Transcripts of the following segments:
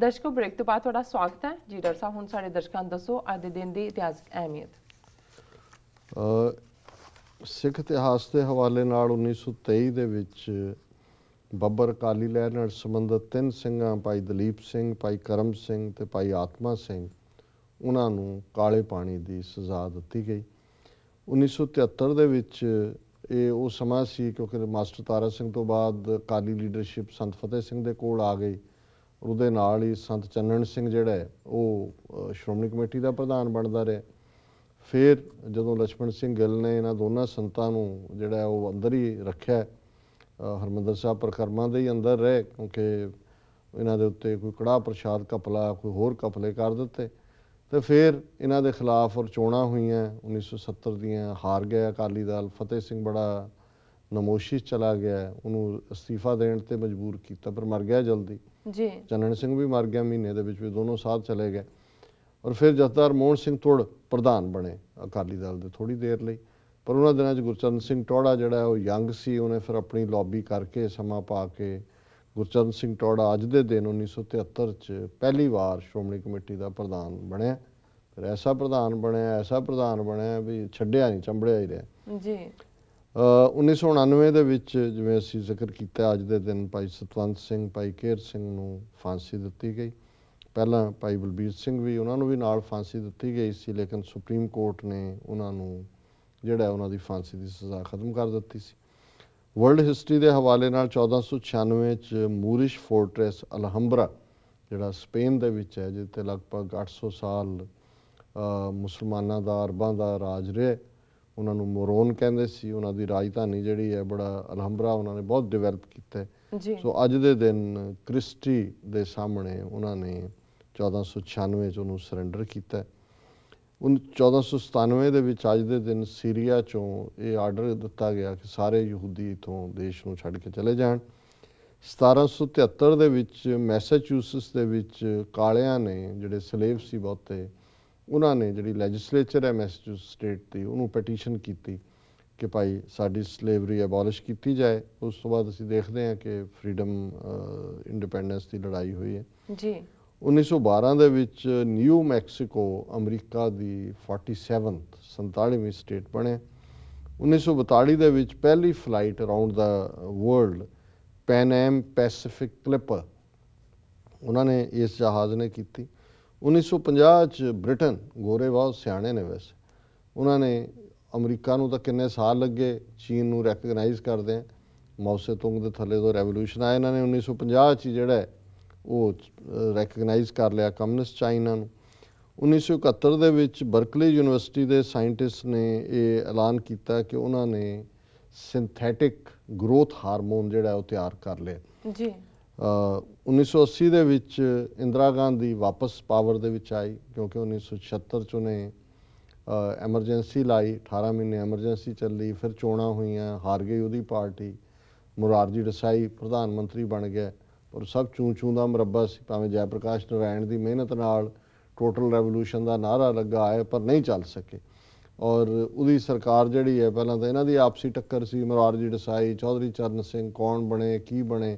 ਦਰਸ਼ਕੋ break ਤੋਂ ਬਾਅਦ ਤੁਹਾਡਾ ਸਵਾਗਤ ਹੈ ਜੀ ਡਾਕਟਰ ਸਾਹਿਬ ਹੁਣ ਸਾਡੇ ਦਰਸ਼ਕਾਂ ਨੂੰ ਦੱਸੋ ਅੱਜ ਦੇ ਦਿਨ ਦੀ ਇਤਿਹਾਸਕ ਅਹਿਮੀਅਤ ਸਿੱਖ ਇਤਿਹਾਸ ਦੇ ਹਵਾਲੇ ਨਾਲ 1923 ਦੇ ਵਿੱਚ ਬੱਬਰ ਕਾਲੀ ਲਹਿਰ ਨਾਲ ਸੰਬੰਧਤ ਤਿੰਨ ਸਿੰਘਾਂ ਭਾਈ ਦਲੀਪ ਸਿੰਘ ਭਾਈ ਕਰਮ ਸਿੰਘ ਤੇ ਭਾਈ ਆਤਮਾ ਸਿੰਘ ਉਹਨਾਂ ਨੂੰ ਕਾਲੇ ਪਾਣੀ ਦੀ ਸਜ਼ਾ ਦਿੱਤੀ ਗਈ 1973 ਦੇ ਵਿੱਚ ਇਹ ਉਹ ਸਮਾਂ ਸੀ ਕਿਉਂਕਿ ਮਾਸਟਰ ਤਾਰਾ ਸਿੰਘ ਤੋਂ ਬਾਅਦ ਕਾਲੀ ਲੀਡਰਸ਼ਿਪ ਸੰਤ ਫਤਿਹ ਸਿੰਘ ਦੇ ਕੋਲ ਆ ਗਈ ਉਹਦੇ ਨਾਲ ਹੀ ਸੰਤ ਚੰਨਣ ਸਿੰਘ ਜਿਹੜਾ ਉਹ ਸ਼੍ਰੋਮਣੀ ਕਮੇਟੀ ਦਾ ਪ੍ਰਧਾਨ ਬਣਦਾ ਰਿਹਾ ਫਿਰ ਜਦੋਂ ਲక్ష్మణ ਸਿੰਘ ਗਿੱਲ ਨੇ ਇਹਨਾਂ ਦੋਨਾਂ ਸੰਤਾਂ ਨੂੰ ਜਿਹੜਾ ਉਹ ਅੰਦਰ ਹੀ ਰੱਖਿਆ ਹਰਮੰਦਰ ਸਾਹਿਬ ਪ੍ਰਕਰਮਾਂ ਦੇ ਹੀ ਅੰਦਰ ਰਹੇ ਕਿਉਂਕਿ ਇਹਨਾਂ ਦੇ ਉੱਤੇ ਕੋਈ ਕੜਾ ਪ੍ਰਸ਼ਾਦ ਕਪਲਾ ਕੋਈ ਹੋਰ ਕਪਲੇ ਕਰ ਦਿੱਤੇ ਤੇ ਫਿਰ ਇਹਨਾਂ ਦੇ ਖਿਲਾਫ ਔਰ ਚੋਣਾ ਹੋਈਆਂ 1970 ਦੀਆਂ ਹਾਰ ਗਿਆ ਅਕਾਲੀ ਦਲ ਫਤਿਹ ਸਿੰਘ ਬੜਾ ਨਮੋਸ਼ੀ ਚਲਾ ਗਿਆ ਉਹਨੂੰ ਅਸਤੀਫਾ ਦੇਣ ਤੇ ਮਜਬੂਰ ਕੀਤਾ ਪਰ ਮਰ ਗਿਆ ਜਲਦੀ ਜੀ ਚੰਨਣ ਸਿੰਘ ਵੀ ਮਰ ਗਿਆ ਮਹੀਨੇ ਦੇ ਵਿੱਚ ਵੀ ਦੋਨੋਂ ਸਾਥ ਚਲੇ ਗਏ ਔਰ ਫਿਰ ਜਥੇਦਾਰ ਮੋਹਨ ਸਿੰਘ ਤੋੜ ਪ੍ਰਧਾਨ ਬਣੇ ਅਕਾਲੀ ਦਲ ਦੇ ਥੋੜੀ ਦੇਰ ਲਈ ਪਰ ਉਹਨਾਂ ਦਿਨਾਂ 'ਚ ਗੁਰਚਰਨ ਸਿੰਘ ਟੋੜਾ ਜਿਹੜਾ ਉਹ ਯੰਗ ਸੀ ਉਹਨੇ ਫਿਰ ਆਪਣੀ ਲੌਬੀ ਕਰਕੇ ਸਮਾਂ ਪਾ ਕੇ ਗੁਰਚਰਨ ਸਿੰਘ ਟੋੜਾ ਅੱਜ ਦੇ ਦਿਨ 1973 'ਚ ਪਹਿਲੀ ਵਾਰ ਸ਼੍ਰੋਮਣੀ ਕਮੇਟੀ ਦਾ ਪ੍ਰਧਾਨ ਬਣਿਆ ਫਿਰ ਐਸਾ ਪ੍ਰਧਾਨ ਬਣਿਆ ਐਸਾ ਪ੍ਰਧਾਨ ਬਣਿਆ ਵੀ ਛੱਡਿਆ ਨਹੀਂ ਚੰਬੜਿਆ ਹੀ ਰਿਹਾ ਜੀ 1999 ਦੇ ਵਿੱਚ ਜਿਵੇਂ ਅਸੀਂ ਜ਼ਿਕਰ ਕੀਤਾ ਅੱਜ ਦੇ ਦਿਨ ਭਾਈ ਸਤਵੰਤ ਸਿੰਘ ਭਾਈ ਕੇਰ ਸਿੰਘ ਨੂੰ ਫਾਂਸੀ ਦਿੱਤੀ ਗਈ ਪਹਿਲਾਂ ਭਾਈ ਬਲਬੀਰ ਸਿੰਘ ਵੀ ਉਹਨਾਂ ਨੂੰ ਵੀ ਨਾਲ ਫਾਂਸੀ ਦਿੱਤੀ ਗਈ ਸੀ ਲੇਕਿਨ ਸੁਪਰੀਮ ਕੋਰਟ ਨੇ ਉਹਨਾਂ ਨੂੰ ਜਿਹੜਾ ਉਹਨਾਂ ਦੀ ਫਾਂਸੀ ਦੀ ਸਜ਼ਾ ਖਤਮ ਕਰ ਦਿੱਤੀ ਸੀ ਵਰਲਡ ਹਿਸਟਰੀ ਦੇ ਹਵਾਲੇ ਨਾਲ 1496 ਚ ਮੂਰਿਸ਼ ਫੋਰਟ੍ਰੈਸ ਅਲਹੰਬਰਾ ਜਿਹੜਾ ਸਪੇਨ ਦੇ ਵਿੱਚ ਹੈ ਜਿੱਥੇ ਲਗਭਗ 800 ਸਾਲ ਮੁਸਲਮਾਨਾਂ ਦਾ ਅਰਬਾਂ ਦਾ ਰਾਜ ਰਿਹਾ ਉਹਨਾਂ ਨੂੰ ਮੋਰੋਨ ਕਹਿੰਦੇ ਸੀ ਉਹਨਾਂ ਦੀ ਰਾਜਧਾਨੀ ਜਿਹੜੀ ਹੈ ਬੜਾ ਅਲਹੰਬਰਾ ਉਹਨਾਂ ਨੇ ਬਹੁਤ ਡਿਵੈਲਪ ਕੀਤਾ ਜੀ ਸੋ ਅੱਜ ਦੇ ਦਿਨ ਕ੍ਰਿਸਟੀ ਦੇ ਸਾਹਮਣੇ ਉਹਨਾਂ ਨੇ 1496 ਚ ਉਹਨੂੰ ਸਰੈਂਡਰ ਕੀਤਾ ਉਹ 1497 ਦੇ ਵਿੱਚ ਅੱਜ ਦੇ ਦਿਨ ਸੀਰੀਆ ਚੋਂ ਇਹ ਆਰਡਰ ਦਿੱਤਾ ਗਿਆ ਕਿ ਸਾਰੇ ਯਹੂਦੀ ਇਥੋਂ ਦੇਸ਼ ਨੂੰ ਛੱਡ ਕੇ ਚਲੇ ਜਾਣ 1773 ਦੇ ਵਿੱਚ ਮੈਸਾਚੂਸਟਸ ਦੇ ਵਿੱਚ ਕਾਲਿਆਂ ਨੇ ਜਿਹੜੇ ਸਲੇਵ ਸੀ ਬਹੁਤੇ ਉਹਨਾਂ ਨੇ ਜਿਹੜੀ ਲੈਜਿਸਲੇਚਰ ਹੈ ਮੈਸਚੂਸ ਸਟੇਟ ਦੀ ਉਹਨੂੰ ਪਟੀਸ਼ਨ ਕੀਤੀ ਕਿ ਭਾਈ ਸਾਡੀ ਸਲੇਵਰੀ ਐਬੋਲਿਸ਼ ਕੀਤੀ ਜਾਏ ਉਸ ਤੋਂ ਬਾਅਦ ਅਸੀਂ ਦੇਖਦੇ ਹਾਂ ਕਿ ਫਰੀडम ਇੰਡੀਪੈਂਡੈਂਸ ਦੀ ਲੜਾਈ ਹੋਈ ਹੈ ਜੀ 1912 ਦੇ ਵਿੱਚ ਨਿਊ ਮੈਕਸੀਕੋ ਅਮਰੀਕਾ ਦੀ 47th 47ਵੀਂ ਸਟੇਟ ਬਣਿਆ 1942 ਦੇ ਵਿੱਚ ਪਹਿਲੀ ਫਲਾਈਟ ਅਰਾਊਂਡ ਦਾ world Pan Am Pacific Clipper ਉਹਨਾਂ ਨੇ ਇਸ ਜਹਾਜ਼ ਨੇ ਕੀਤੀ 1950 ਚ ਬ੍ਰਿਟਨ ਬਹੁਤ ਸਿਆਣੇ ਨੇ ਵੈਸੇ ਉਹਨਾਂ ਨੇ ਅਮਰੀਕਾ ਨੂੰ ਤਾਂ ਕਿੰਨੇ ਸਾਲ ਲੱਗੇ ਚੀਨ ਨੂੰ ਰੈਕਗਨਾਈਜ਼ ਕਰਦੇ ਆ ਮੌਸੇ ਤੁੰਗ ਦੇ ਥੱਲੇ ਤੋਂ ਰੈਵੋਲੂਸ਼ਨ ਆਇਆ ਇਹਨਾਂ ਨੇ 1950 ਚ ਜਿਹੜਾ ਉਹ ਰੈਕਗਨਾਈਜ਼ ਕਰ ਲਿਆ ਕਮਿਊਨਿਸਟ ਚਾਈਨਾ ਨੂੰ 1971 ਦੇ ਵਿੱਚ ਬਰਕਲੀ ਯੂਨੀਵਰਸਿਟੀ ਦੇ ਸਾਇੰਟਿਸਟ ਨੇ ਇਹ ਐਲਾਨ ਕੀਤਾ ਕਿ ਉਹਨਾਂ ਨੇ ਸਿੰਥੈਟਿਕ ਗਰੋਥ ਹਾਰਮੋਨ ਜਿਹੜਾ ਉਹ ਤਿਆਰ ਕਰ ਲਿਆ ਜੀ 1980 ਦੇ ਵਿੱਚ ਇੰਦਰਾ ਗਾਂਧੀ ਵਾਪਸ ਪਾਵਰ ਦੇ ਵਿੱਚ ਆਈ ਕਿਉਂਕਿ 1976 ਚ ਉਹਨੇ ਐਮਰਜੈਂਸੀ ਲਾਈ 18 ਮਹੀਨੇ ਐਮਰਜੈਂਸੀ ਚੱਲੀ ਫਿਰ ਚੋਣਾਂ ਹੋਈਆਂ ਹਾਰ ਗਈ ਉਹਦੀ ਪਾਰਟੀ ਮੁਰਾਰਜੀ ਦੇਸਾਈ ਪ੍ਰਧਾਨ ਮੰਤਰੀ ਬਣ ਗਿਆ ਪਰ ਸਭ ਚੂੰ ਚੂੰ ਦਾ ਮਰੱਬਾ ਸੀ ਭਾਵੇਂ ਜੈ ਪ੍ਰਕਾਸ਼ ਨਰਾਇਣ ਦੀ ਮਿਹਨਤ ਨਾਲ ਟੋਟਲ ਰੈਵੋਲੂਸ਼ਨ ਦਾ ਨਾਰਾ ਲੱਗਾ ਹੈ ਪਰ ਨਹੀਂ ਚੱਲ ਸਕੇ ਔਰ ਉਹਦੀ ਸਰਕਾਰ ਜਿਹੜੀ ਹੈ ਪਹਿਲਾਂ ਤਾਂ ਇਹਨਾਂ ਦੀ ਆਪਸੀ ਟੱਕਰ ਸੀ ਮੁਰਾਰਜੀ ਦੇਸਾਈ ਚੌਧਰੀ ਚਰਨ ਸਿੰਘ ਕੌਣ ਬਣੇ ਕੀ ਬਣੇ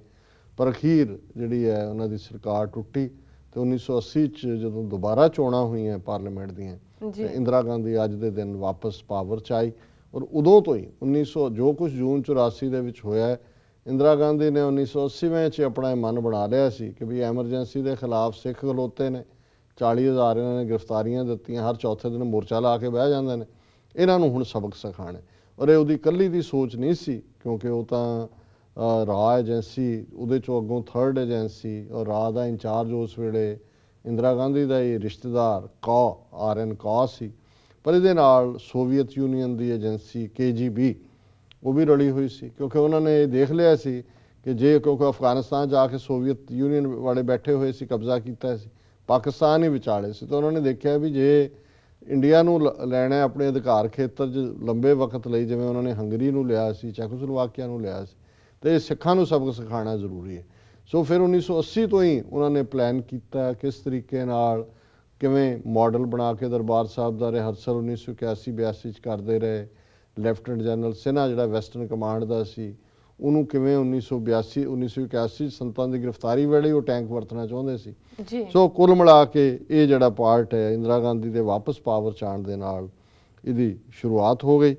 ਪਰ ਅਖੀਰ ਜਿਹੜੀ ਹੈ ਉਹਨਾਂ ਦੀ ਸਰਕਾਰ ਟੁੱਟੀ ਤੇ 1980 ਚ ਜਦੋਂ ਦੁਬਾਰਾ ਚੋਣਾਂ ਹੋਈਆਂ ਪਾਰਲੀਮੈਂਟ ਦੀਆਂ ਤੇ ਇੰਦਰਾ ਗਾਂਧੀ ਅੱਜ ਦੇ ਦਿਨ ਵਾਪਸ ਪਾਵਰ ਚ ਆਈ ਔਰ ਉਦੋਂ ਤੋਂ ਹੀ 1900 ਜੋ ਕੁਝ ਜੂਨ 84 ਦੇ ਵਿੱਚ ਹੋਇਆ ਇੰਦਰਾ ਗਾਂਧੀ ਨੇ 1980 ਵਿੱਚ ਆਪਣਾ ਮਨ ਬਣਾ ਲਿਆ ਸੀ ਕਿ ਵੀ ਐਮਰਜੈਂਸੀ ਦੇ ਖਿਲਾਫ ਸਿੱਖ ਗਲੋਤੇ ਨੇ 40000 ਇਹਨਾਂ ਨੇ ਗ੍ਰਿਫਤਾਰੀਆਂ ਦਿੱਤੀਆਂ ਹਰ ਚੌਥੇ ਦਿਨ ਮੋਰਚਾ ਲਾ ਕੇ ਬਹਿ ਜਾਂਦੇ ਨੇ ਇਹਨਾਂ ਨੂੰ ਹੁਣ ਸਬਕ ਸਿਖਾਣਾ ਔਰ ਇਹ ਉਹਦੀ ਇਕੱਲੀ ਦੀ ਸੋਚ ਨਹੀਂ ਸੀ ਕਿਉਂਕਿ ਉਹ ਤਾਂ ਰਾ ਏਜੰਸੀ ਉਹਦੇ ਚੋਂ ਅੱਗੋਂ ਥਰਡ ਏਜੰਸੀ ਔਰ ਰਾ ਦਾ ਇੰਚਾਰਜ ਉਸ ਵੇਲੇ ਇੰਦਰਾ ਗਾਂਧੀ ਦਾ ਇਹ ਰਿਸ਼ਤੇਦਾਰ ਆਰ ਆਰਐਨ ਕਾ ਸੀ ਪਰ ਇਹਦੇ ਨਾਲ ਸੋਵੀਅਤ ਯੂਨੀਅਨ ਦੀ ਏਜੰਸੀ ਕੇਜੀਬੀ ਉਹ ਵੀ ਰਲੀ ਹੋਈ ਸੀ ਕਿਉਂਕਿ ਉਹਨਾਂ ਨੇ ਇਹ ਦੇਖ ਲਿਆ ਸੀ ਕਿ ਜੇ ਕਿਉਂਕਿ ਅਫਗਾਨਿਸਤਾਨ ਜਾ ਕੇ ਸੋਵੀਅਤ ਯੂਨੀਅਨ ਵਾਲੇ ਬੈਠੇ ਹੋਏ ਸੀ ਕਬਜ਼ਾ ਕੀਤਾ ਸੀ ਪਾਕਿਸਤਾਨ ਹੀ ਵਿਚਾਲੇ ਸੀ ਤਾਂ ਉਹਨਾਂ ਨੇ ਦੇਖਿਆ ਵੀ ਜੇ ਇੰਡੀਆ ਨੂੰ ਲੈਣਾ ਆਪਣੇ ਅਧਿਕਾਰ ਖੇਤਰ 'ਚ ਲੰਬੇ ਵਕਤ ਲਈ ਜਿਵੇਂ ਉਹਨਾਂ ਨੇ ਹੰਗਰੀ ਨੂੰ ਲਿਆ ਸੀ ਚੈਕੋਸਲੋਵਾਕੀਆ ਨੂੰ ਲਿਆ ਸੀ ਤੇ ਸਿੱਖਾਂ ਨੂੰ ਸਬਕ ਸਿਖਾਉਣਾ ਜ਼ਰੂਰੀ ਹੈ ਸੋ ਫਿਰ 1980 ਤੋਂ ਹੀ ਉਹਨਾਂ ਨੇ ਪਲਾਨ ਕੀਤਾ ਕਿਸ ਤਰੀਕੇ ਨਾਲ ਕਿਵੇਂ ਮਾਡਲ ਬਣਾ ਕੇ ਦਰਬਾਰ ਸਾਹਿਬ ਦਾ ਰਿਹਰਸਲ 1981-82 ਚ ਕਰਦੇ ਰਹੇ ਲੈਫਟਨੈਂਟ ਜਨਰਲ ਸਿਨਾ ਜਿਹੜਾ ਵੈਸਟਰਨ ਕਮਾਂਡ ਦਾ ਸੀ ਉਹਨੂੰ ਕਿਵੇਂ 1982 1981 ਸੰਤਾਂ ਦੀ ਗ੍ਰਿਫਤਾਰੀ ਵੇਲੇ ਉਹ ਟੈਂਕ ਵਰਤਣਾ ਚਾਹੁੰਦੇ ਸੀ ਜੀ ਸੋ ਕੁੱਲ ਮਿਲਾ ਕੇ ਇਹ ਜਿਹੜਾ ਪਾਰਟ ਹੈ ਇੰਦਰਾ ਗਾਂਧੀ ਦੇ ਵਾਪਸ ਪਾਵਰ ਚਾਣ ਦੇ ਨਾਲ ਇਹਦੀ ਸ਼ੁਰੂਆਤ ਹੋ ਗਈ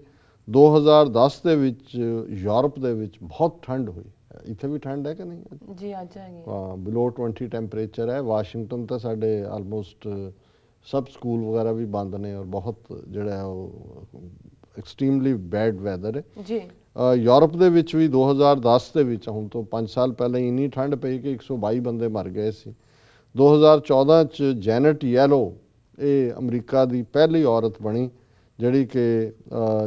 2010 ਦੇ ਵਿੱਚ ਯੂਰਪ ਦੇ ਵਿੱਚ ਬਹੁਤ ਠੰਡ ਹੋਈ ਇੱਥੇ ਵੀ ਠੰਡ ਹੈ ਕਿ ਨਹੀਂ ਜੀ ਅੱਜ ਹੈਗੀ ਹਾਂ ਬਿਲੋ 20 ਟੈਂਪਰੇਚਰ ਹੈ ਵਾਸ਼ਿੰਗਟਨ ਤਾਂ ਸਾਡੇ ਆਲਮੋਸਟ ਸਭ ਸਕੂਲ ਵਗੈਰਾ ਵੀ ਬੰਦ ਨੇ ਔਰ ਬਹੁਤ ਜਿਹੜਾ ਉਹ ਐਕਸਟ੍ਰੀਮਲੀ ਬੈਡ ਵੈਦਰ ਹੈ ਜੀ ਯੂਰਪ ਦੇ ਵਿੱਚ ਵੀ 2010 ਦੇ ਵਿੱਚ ਹੁਣ ਤੋਂ 5 ਸਾਲ ਪਹਿਲਾਂ ਇੰਨੀ ਠੰਡ ਪਈ ਕਿ 122 ਬੰਦੇ ਮਰ ਗਏ ਸੀ 2014 ਚ ਜੈਨਟ ਯੈਲੋ ਇਹ ਅਮਰੀਕਾ ਦੀ ਪਹਿਲੀ ਔਰਤ ਬਣੀ ਜਿਹੜੀ ਕਿ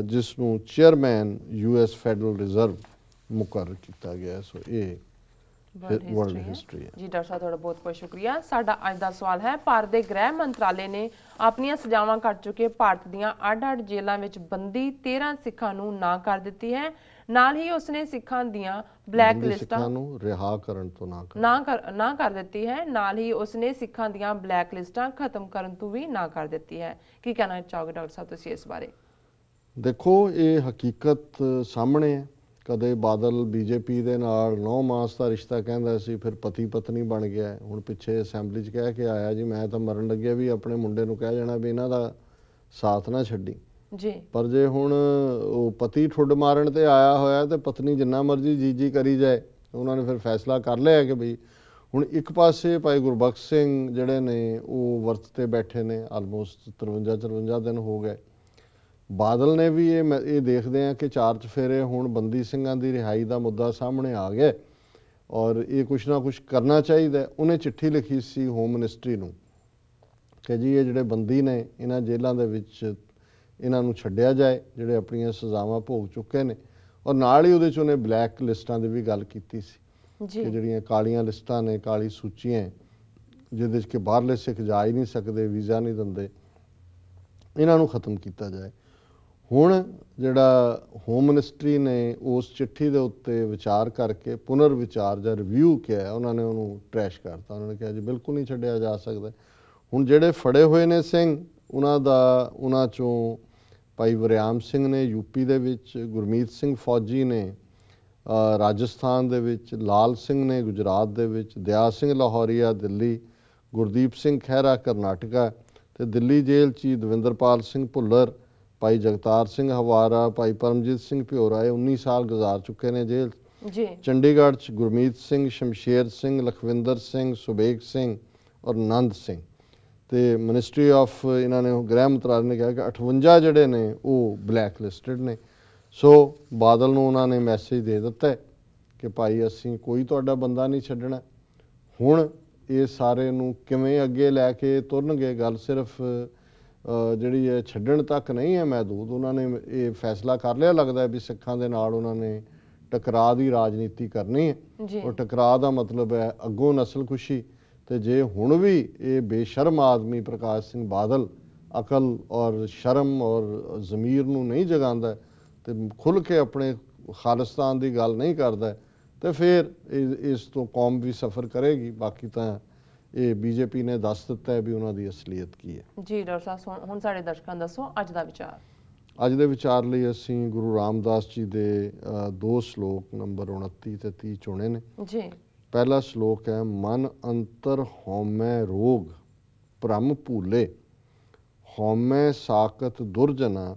ਜਿਸ ਨੂੰ ਚੇਅਰਮੈਨ ਯੂਐਸ ਫੈਡਰਲ ਰਿਜ਼ਰਵ ਮੁਕਰਰ ਕੀਤਾ ਗਿਆ ਸੋ ਇਹ ਵਰਲਡ ਹਿਸਟਰੀ ਜੀ ਡਾਕਟਰ ਸਾਹਿਬ ਤੁਹਾਡਾ ਬਹੁਤ ਬਹੁਤ ਸ਼ੁਕਰੀਆ ਸਾਡਾ ਅੱਜ ਦਾ ਸਵਾਲ ਹੈ ਭਾਰਤ ਦੇ ਗ੍ਰਹਿ ਮੰਤਰਾਲੇ ਨੇ ਆਪਣੀਆਂ ਸਜ਼ਾਵਾਂ ਕੱਟ ਚੁੱਕੇ ਭਾਰਤ ਦੀਆਂ ਅੱਡ-ਅੱਡ ਜੇਲ੍ਹਾਂ ਵਿੱਚ ਬੰਦੀ 13 ਸਿੱਖਾਂ ਨੂੰ ਨਾ ਕਰ ਦਿੱਤੀ ਹੈ ਨਾਲ ਹੀ ਉਸਨੇ ਸਿੱਖਾਂ ਦੀਆਂ ਬਲੈਕ ਲਿਸਟਾਂ ਨੂੰ ਰਿਹਾ ਕਰਨ ਤੋਂ ਨਾ ਕਰ ਨਾ ਕਰ ਨਾ ਕਰ ਦਿੱਤੀ ਹੈ ਨਾਲ ਹੀ ਉਸਨੇ ਸਿੱਖਾਂ ਦੀਆਂ ਬਲੈਕ ਲਿਸਟਾਂ ਖਤਮ ਕਰਨ ਤੋਂ ਵੀ ਨਾ ਕਰ ਦਿੱਤੀ ਹੈ ਕੀ ਕਹਿਣਾ ਚਾਹੋਗੇ ਡਾਕਟਰ ਸਾਹਿਬ ਤੁਸੀਂ ਇਸ ਬਾਰੇ ਦੇਖੋ ਇਹ ਹਕੀਕਤ ਸਾਹਮਣੇ ਹੈ ਕਦੇ ਬਾਦਲ ਬੀਜੇਪੀ ਦੇ ਨਾਲ 9 ਮਾਸ ਦਾ ਰਿਸ਼ਤਾ ਕਹਿੰਦਾ ਸੀ ਫਿਰ ਪਤੀ ਪਤਨੀ ਬਣ ਗਿਆ ਹੁਣ ਪਿੱਛੇ ਅਸੈਂਬਲੀ 'ਚ ਕਹਿ ਕੇ ਆਇਆ ਜੀ ਮੈਂ ਤਾਂ ਮਰਨ ਲੱਗਿਆ ਵੀ ਆਪਣੇ ਮੁੰਡੇ ਨੂੰ ਕਹਿ ਜਾਣਾ ਵੀ ਇਹਨਾਂ ਦਾ ਸਾਥ ਨਾ ਛੱਡੀ ਜੀ ਪਰ ਜੇ ਹੁਣ ਉਹ ਪਤੀ ਠੁੱਡ ਮਾਰਨ ਤੇ ਆਇਆ ਹੋਇਆ ਤੇ ਪਤਨੀ ਜਿੰਨਾ ਮਰਜ਼ੀ ਜੀਜੀ ਕਰੀ ਜਾਏ ਉਹਨਾਂ ਨੇ ਫਿਰ ਫੈਸਲਾ ਕਰ ਲਿਆ ਕਿ ਭਈ ਹੁਣ ਇੱਕ ਪਾਸੇ ਭਾਈ ਗੁਰਬਖਸ਼ ਸਿੰਘ ਜਿਹੜੇ ਨੇ ਉਹ ਵਰਤ ਤੇ ਬੈਠੇ ਨੇ ਆਲਮੋਸਟ 53 54 ਦਿਨ ਹੋ ਗਏ ਬਾਦਲ ਨੇ ਵੀ ਇਹ ਇਹ ਦੇਖਦੇ ਆ ਕਿ ਚਾਰ ਚਫੇਰੇ ਹੁਣ ਬੰਦੀ ਸਿੰਘਾਂ ਦੀ ਰਿਹਾਈ ਦਾ ਮੁੱਦਾ ਸਾਹਮਣੇ ਆ ਗਿਆ ਔਰ ਇਹ ਕੁਛ ਨਾ ਕੁਛ ਕਰਨਾ ਚਾਹੀਦਾ ਉਹਨੇ ਚਿੱਠੀ ਲਿਖੀ ਸੀ ਹੋਮ ਮਿਨਿਸਟਰੀ ਨੂੰ ਕਿ ਜੀ ਇਹ ਜਿਹੜੇ ਬੰਦੀ ਨੇ ਇਹਨਾਂ ਜੇਲ੍ਹਾਂ ਦੇ ਵਿੱਚ ਇਹਨਾਂ ਨੂੰ ਛੱਡਿਆ ਜਾਏ ਜਿਹੜੇ ਆਪਣੀਆਂ ਸਜ਼ਾਵਾਂ ਭੋਗ ਚੁੱਕੇ ਨੇ ਔਰ ਨਾਲ ਹੀ ਉਹਦੇ ਚ ਉਹਨੇ ਬਲੈਕ ਲਿਸਟਾਂ ਦੀ ਵੀ ਗੱਲ ਕੀਤੀ ਸੀ ਜੀ ਜਿਹੜੀਆਂ ਕਾਲੀਆਂ ਲਿਸਟਾਂ ਨੇ ਕਾਲੀ ਸੂਚੀਆਂ ਜਿਹਦੇ ਵਿੱਚ ਕਿ ਬਾਹਰਲੇ ਸਿੱਖ ਜਾ ਹੀ ਨਹੀਂ ਸਕਦੇ ਵੀਜ਼ਾ ਨਹੀਂ ਦਿੰਦੇ ਇਹਨਾਂ ਨੂੰ ਖਤਮ ਕੀਤਾ ਜਾਏ ਹੁਣ ਜਿਹੜਾ ਹੋਮ ਮਿਨਿਸਟਰੀ ਨੇ ਉਸ ਚਿੱਠੀ ਦੇ ਉੱਤੇ ਵਿਚਾਰ ਕਰਕੇ ਪੁਨਰ ਵਿਚਾਰ ਜਾਂ ਰਿਵਿਊ ਕੀਤਾ ਉਹਨਾਂ ਨੇ ਉਹਨੂੰ ਟ੍ਰੈਸ਼ ਕਰਤਾ ਉਹਨਾਂ ਨੇ ਕਿਹਾ ਜੀ ਬਿਲਕੁਲ ਨਹੀਂ ਛੱਡਿਆ ਜਾ ਸਕਦਾ ਹੁਣ ਜਿਹੜੇ ਫੜੇ ਹੋਏ ਨੇ ਸਿੰਘ ਉਹਨਾਂ ਦਾ ਉਹਨਾਂ ਚੋਂ ਭਾਈ ਵਰਿਆਮ ਸਿੰਘ ਨੇ ਯੂਪੀ ਦੇ ਵਿੱਚ ਗੁਰਮੀਤ ਸਿੰਘ ਫੌਜੀ ਨੇ ਰਾਜਸਥਾਨ ਦੇ ਵਿੱਚ ਲਾਲ ਸਿੰਘ ਨੇ ਗੁਜਰਾਤ ਦੇ ਵਿੱਚ ਦਿਆ ਸਿੰਘ ਲਾਹੌਰੀਆ ਦਿੱਲੀ ਗੁਰਦੀਪ ਸਿੰਘ ਖਹਿਰਾ ਕਰਨਾਟਕਾ ਤੇ ਦਿੱਲੀ ਜੇਲ੍ਹ 'ਚ ਦਵਿੰਦਰਪਾਲ ਸਿੰਘ ਭੁੱਲਰ ਭਾਈ ਜਗਤਾਰ ਸਿੰਘ ਹਵਾਰਾ ਭਾਈ ਪਰਮਜੀਤ ਸਿੰਘ ਭਿਓਰਾ ਇਹ 19 ਸਾਲ ਗੁਜ਼ਾਰ ਚੁੱਕੇ ਨੇ ਜੇਲ੍ਹ ਜੀ ਚੰਡੀਗੜ੍ਹ ਚ ਗੁਰਮੀਤ ਸਿੰਘ ਸ਼ਮਸ਼ੇਰ ਸਿੰਘ ਲਖਵਿੰਦਰ ਸਿੰਘ ਸੁਬੇਗ ਸਿੰਘ ਔਰ ਨੰਦ ਸਿੰਘ ਤੇ ਮਿਨਿਸਟਰੀ ਆਫ ਇਹਨਾਂ ਨੇ ਗ੍ਰਹਿ ਮੰਤਰਾਲੇ ਨੇ ਕਿਹਾ ਕਿ 58 ਜਿਹੜੇ ਨੇ ਉਹ ਬਲੈਕ ਲਿਸਟਡ ਨੇ ਸੋ ਬਾਦਲ ਨੂੰ ਉਹਨਾਂ ਨੇ ਮੈਸੇਜ ਦੇ ਦਿੱਤਾ ਕਿ ਭਾਈ ਅਸੀਂ ਕੋਈ ਤੁਹਾਡਾ ਬੰਦਾ ਨਹੀਂ ਛੱਡਣਾ ਹੁਣ ਇਹ ਸਾਰੇ ਨੂੰ ਕਿਵੇਂ ਅੱਗੇ ਲੈ ਕੇ ਤੁਰਨਗੇ ਗੱਲ ਸਿਰਫ ਜਿਹੜੀ ਹੈ ਛੱਡਣ ਤੱਕ ਨਹੀਂ ਹੈ ਮਹਦੂਦ ਉਹਨਾਂ ਨੇ ਇਹ ਫੈਸਲਾ ਕਰ ਲਿਆ ਲੱਗਦਾ ਵੀ ਸਿੱਖਾਂ ਦੇ ਨਾਲ ਉਹਨਾਂ ਨੇ ਟਕਰਾਅ ਦੀ ਰਾਜਨੀਤੀ ਕਰਨੀ ਹੈ ਉਹ ਟਕਰਾਅ ਦਾ ਮਤਲਬ ਹੈ ਅੱਗੋਂ ਨਸਲ ਖੁਸ਼ੀ ਤੇ ਜੇ ਹੁਣ ਵੀ ਇਹ ਬੇਸ਼ਰਮ ਆਦਮੀ ਪ੍ਰਕਾਸ਼ ਸਿੰਘ ਬਾਦਲ ਅਕਲ ਔਰ ਸ਼ਰਮ ਔਰ ਜ਼ਮੀਰ ਨੂੰ ਨਹੀਂ ਜਗਾਉਂਦਾ ਤੇ ਖੁੱਲ ਕੇ ਆਪਣੇ ਖਾਲਿਸਤਾਨ ਦੀ ਗੱਲ ਨਹੀਂ ਕਰਦਾ ਤੇ ਫਿਰ ਇਸ ਤੋਂ ਕੌਮ ਵੀ ਸਫਰ ਕਰੇਗੀ ਬਾਕੀ ਤਾਂ ਇਹ ਬੀਜੇਪੀ ਨੇ ਦੱਸ ਦਿੱਤਾ ਹੈ ਵੀ ਉਹਨਾਂ ਦੀ ਅਸਲੀਅਤ ਕੀ ਹੈ ਜੀ ਡਾਕਟਰ ਸਾਹਿਬ ਹੁਣ ਸਾਡੇ ਦਰਸ਼ਕਾਂ ਦੱਸੋ ਅੱਜ ਦਾ ਵਿਚਾਰ ਅੱਜ ਦੇ ਵਿਚਾਰ ਲਈ ਅਸੀਂ ਗੁਰੂ ਰਾਮਦਾਸ ਜੀ ਦੇ ਦੋ ਸ਼ਲੋਕ ਨੰਬਰ 29 ਤੇ 30 ਚੁਣੇ ਨੇ ਜੀ ਪਹਿਲਾ ਸ਼ਲੋਕ ਹੈ ਮਨ ਅੰਤਰ ਹਉਮੈ ਰੋਗ ਪ੍ਰਮ ਭੂਲੇ ਹਉਮੈ ਸਾਖਤ ਦੁਰਜਨਾ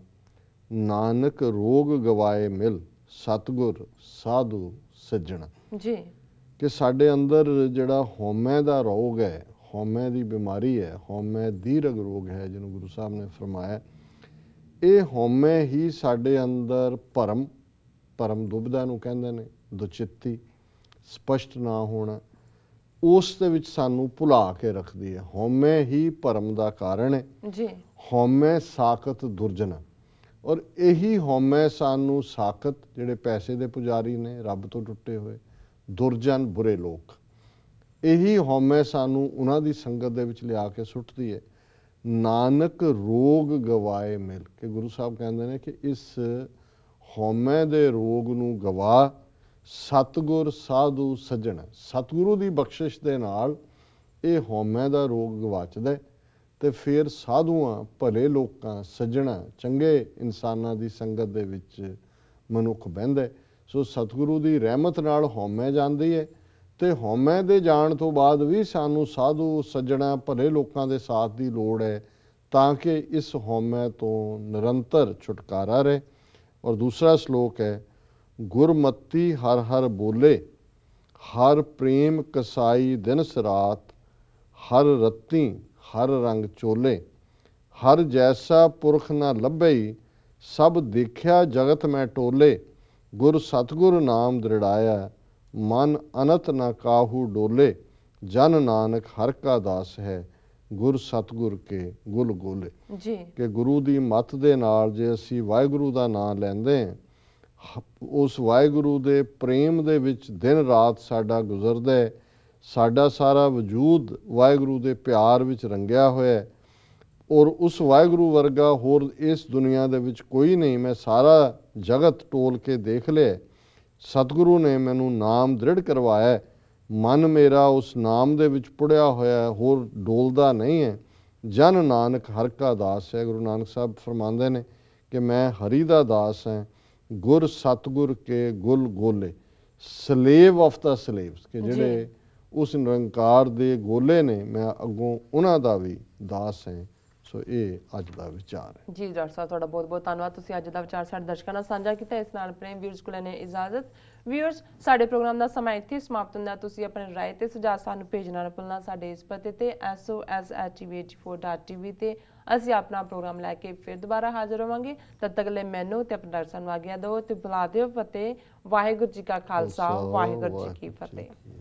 ਨਾਨਕ ਰੋਗ ਗਵਾਏ ਮਿਲ ਸਤਗੁਰ ਸਾਧੂ ਸੱਜਣਾ ਜੀ ਕਿ ਸਾਡੇ ਅੰਦਰ ਜਿਹੜਾ ਹੋਮੇ ਦਾ ਰੋਗ ਹੈ ਹੋਮੇ ਦੀ ਬਿਮਾਰੀ ਹੈ ਦੀ ਰਗ ਰੋਗ ਹੈ ਜਿਹਨੂੰ ਗੁਰੂ ਸਾਹਿਬ ਨੇ ਫਰਮਾਇਆ ਇਹ ਹੋਮੇ ਹੀ ਸਾਡੇ ਅੰਦਰ ਭਰਮ ਭਰਮ ਦੁਬਦਾ ਨੂੰ ਕਹਿੰਦੇ ਨੇ ਦੁਚਿੱਤੀ ਸਪਸ਼ਟ ਨਾ ਹੋਣਾ ਉਸ ਦੇ ਵਿੱਚ ਸਾਨੂੰ ਭੁਲਾ ਕੇ ਰੱਖਦੀ ਹੈ ਹੋਮੇ ਹੀ ਭਰਮ ਦਾ ਕਾਰਨ ਹੈ ਜੀ ਹੋਮੇ ਸਾਖਤ ਦੁਰਜਨ ਔਰ ਇਹੀ ਹੋਮੇ ਸਾਨੂੰ ਸਾਖਤ ਜਿਹੜੇ ਪੈਸੇ ਦੇ ਪੁਜਾਰੀ ਨੇ ਰੱਬ ਤੋਂ ਟੁੱਟੇ ਹੋਏ ਦੁਰਜਨ ਬੁਰੇ ਲੋਕ ਇਹੀ ਹਉਮੈ ਸਾਨੂੰ ਉਹਨਾਂ ਦੀ ਸੰਗਤ ਦੇ ਵਿੱਚ ਲਿਆ ਕੇ ਸੁੱਟਦੀ ਹੈ ਨਾਨਕ ਰੋਗ ਗਵਾਏ ਮਿਲ ਕੇ ਗੁਰੂ ਸਾਹਿਬ ਕਹਿੰਦੇ ਨੇ ਕਿ ਇਸ ਹਉਮੈ ਦੇ ਰੋਗ ਨੂੰ ਗਵਾ ਸਤਗੁਰ ਸਾਧੂ ਸਜਣ ਸਤਗੁਰੂ ਦੀ ਬਖਸ਼ਿਸ਼ ਦੇ ਨਾਲ ਇਹ ਹਉਮੈ ਦਾ ਰੋਗ ਗਵਾਚਦਾ ਤੇ ਫਿਰ ਸਾਧੂਆਂ ਭਲੇ ਲੋਕਾਂ ਸਜਣਾ ਚੰਗੇ ਇਨਸਾਨਾਂ ਦੀ ਸੰਗਤ ਦੇ ਵਿੱਚ ਮਨੁੱਖ ਬਹਿੰਦਾ ਸੋ ਸਤਿਗੁਰੂ ਦੀ ਰਹਿਮਤ ਨਾਲ ਹਉਮੈ ਜਾਂਦੀ ਹੈ ਤੇ ਹਉਮੈ ਦੇ ਜਾਣ ਤੋਂ ਬਾਅਦ ਵੀ ਸਾਨੂੰ ਸਾਧੂ ਸੱਜਣਾ ਭਲੇ ਲੋਕਾਂ ਦੇ ਸਾਥ ਦੀ ਲੋੜ ਹੈ ਤਾਂ ਕਿ ਇਸ ਹਉਮੈ ਤੋਂ ਨਿਰੰਤਰ ਛੁਟਕਾਰਾ ਰਹੇ ਔਰ ਦੂਸਰਾ ਸ਼ਲੋਕ ਹੈ ਗੁਰਮਤੀ ਹਰ ਹਰ ਬੋਲੇ ਹਰ ਪ੍ਰੇਮ ਕਸਾਈ ਦਿਨ ਸਰਾਤ ਹਰ ਰਤੀ ਹਰ ਰੰਗ ਚੋਲੇ ਹਰ ਜੈਸਾ ਪੁਰਖ ਨਾ ਲੱਭਈ ਸਭ ਦੇਖਿਆ ਜਗਤ ਮੈਂ ਟੋਲੇ ਗੁਰ ਸਤਗੁਰ ਨਾਮ ਦ੍ਰਿੜਾਇਆ ਮਨ ਅਨਤ ਨਾ ਕਾਹੂ ਡੋਲੇ ਜਨ ਨਾਨਕ ਹਰ ਕਾ ਦਾਸ ਹੈ ਗੁਰ ਸਤਗੁਰ ਕੇ ਗੁਲ ਗੋਲੇ ਜੀ ਕਿ ਗੁਰੂ ਦੀ ਮੱਤ ਦੇ ਨਾਲ ਜੇ ਅਸੀਂ ਵਾਹਿਗੁਰੂ ਦਾ ਨਾਮ ਲੈਂਦੇ ਉਸ ਵਾਹਿਗੁਰੂ ਦੇ ਪ੍ਰੇਮ ਦੇ ਵਿੱਚ ਦਿਨ ਰਾਤ ਸਾਡਾ ਗੁਜ਼ਰਦਾ ਹੈ ਸਾਡਾ ਸਾਰਾ ਵਜੂਦ ਵਾਹਿਗੁਰੂ ਦੇ ਪਿਆਰ ਵਿੱਚ ਰੰਗਿਆ ਹੋਇਆ ਔਰ ਉਸ ਵਾਹਿਗੁਰੂ ਵਰਗਾ ਹੋਰ ਇਸ ਦੁਨੀਆ ਦੇ ਵਿੱਚ ਕੋਈ ਨਹੀਂ ਮੈਂ ਸਾਰਾ ਜਗਤ ਟੋਲ ਕੇ ਦੇਖ ਲੈ ਸਤਿਗੁਰੂ ਨੇ ਮੈਨੂੰ ਨਾਮ ਦ੍ਰਿੜ ਕਰਵਾਇਆ ਮਨ ਮੇਰਾ ਉਸ ਨਾਮ ਦੇ ਵਿੱਚ ਪੁੜਿਆ ਹੋਇਆ ਹੈ ਹੋਰ ਡੋਲਦਾ ਨਹੀਂ ਹੈ ਜਨ ਨਾਨਕ ਹਰ ਕਾ ਦਾਸ ਹੈ ਗੁਰੂ ਨਾਨਕ ਸਾਹਿਬ ਫਰਮਾਉਂਦੇ ਨੇ ਕਿ ਮੈਂ ਹਰੀ ਦਾ ਦਾਸ ਹਾਂ ਗੁਰ ਸਤਗੁਰ ਕੇ ਗੁਲ ਗੋਲੇ ਸਲੇਵ ਆਫ ਦਾ ਸਲੇਵਸ ਕਿ ਜਿਹੜੇ ਉਸ ਨਿਰੰਕਾਰ ਦੇ ਗੋਲੇ ਨੇ ਮੈਂ ਅੱਗੋਂ ਉਹਨਾਂ ਦਾ ਵੀ ਦਾਸ ਹਾਂ ਸੋ ਇਹ ਅੱਜ ਦਾ ਵਿਚਾਰ ਹੈ ਜੀ ਡਾਕਟਰ ਸਾਹਿਬ ਤੁਹਾਡਾ ਬਹੁਤ ਬਹੁਤ ਧੰਨਵਾਦ ਤੁਸੀਂ ਅੱਜ ਦਾ ਵਿਚਾਰ ਸਾਡੇ ਦਰਸ਼ਕਾਂ ਨਾਲ ਸਾਂਝਾ ਕੀਤਾ ਇਸ ਨਾਲ ਪ੍ਰੇਮ ਵੀਰਜ ਕੋਲ ਨੇ ਇਜਾਜ਼ਤ ਵੀਰਸ ਸਾਡੇ ਪ੍ਰੋਗਰਾਮ ਦਾ ਸਮਾਂ ਇੱਥੇ ਸਮਾਪਤ ਹੁੰਦਾ ਤੁਸੀਂ ਆਪਣੇ ਰਾਏ ਤੇ ਸੁਝਾਅ ਸਾਨੂੰ ਭੇਜਣਾ ਨਾ ਭੁੱਲਣਾ ਸਾਡੇ ਇਸ ਪਤੇ ਤੇ sos@tv84.tv ਤੇ ਅਸੀਂ ਆਪਣਾ ਪ੍ਰੋਗਰਾਮ ਲੈ ਕੇ ਫਿਰ ਦੁਬਾਰਾ ਹਾਜ਼ਰ ਹੋਵਾਂਗੇ ਤਦ ਤੱਕ ਲਈ ਮੈਨੂੰ ਤੇ ਆਪਣੇ ਦਰਸ਼ਕਾਂ ਨੂੰ ਆਗਿਆ ਦਿਓ ਤੇ ਬੁਲਾ ਦਿਓ ਫਤਿਹ ਵਾਹਿਗੁਰੂ ਜੀ ਕਾ ਖਾਲਸਾ ਵਾਹਿਗੁਰੂ ਜੀ ਕੀ ਫਤਿਹ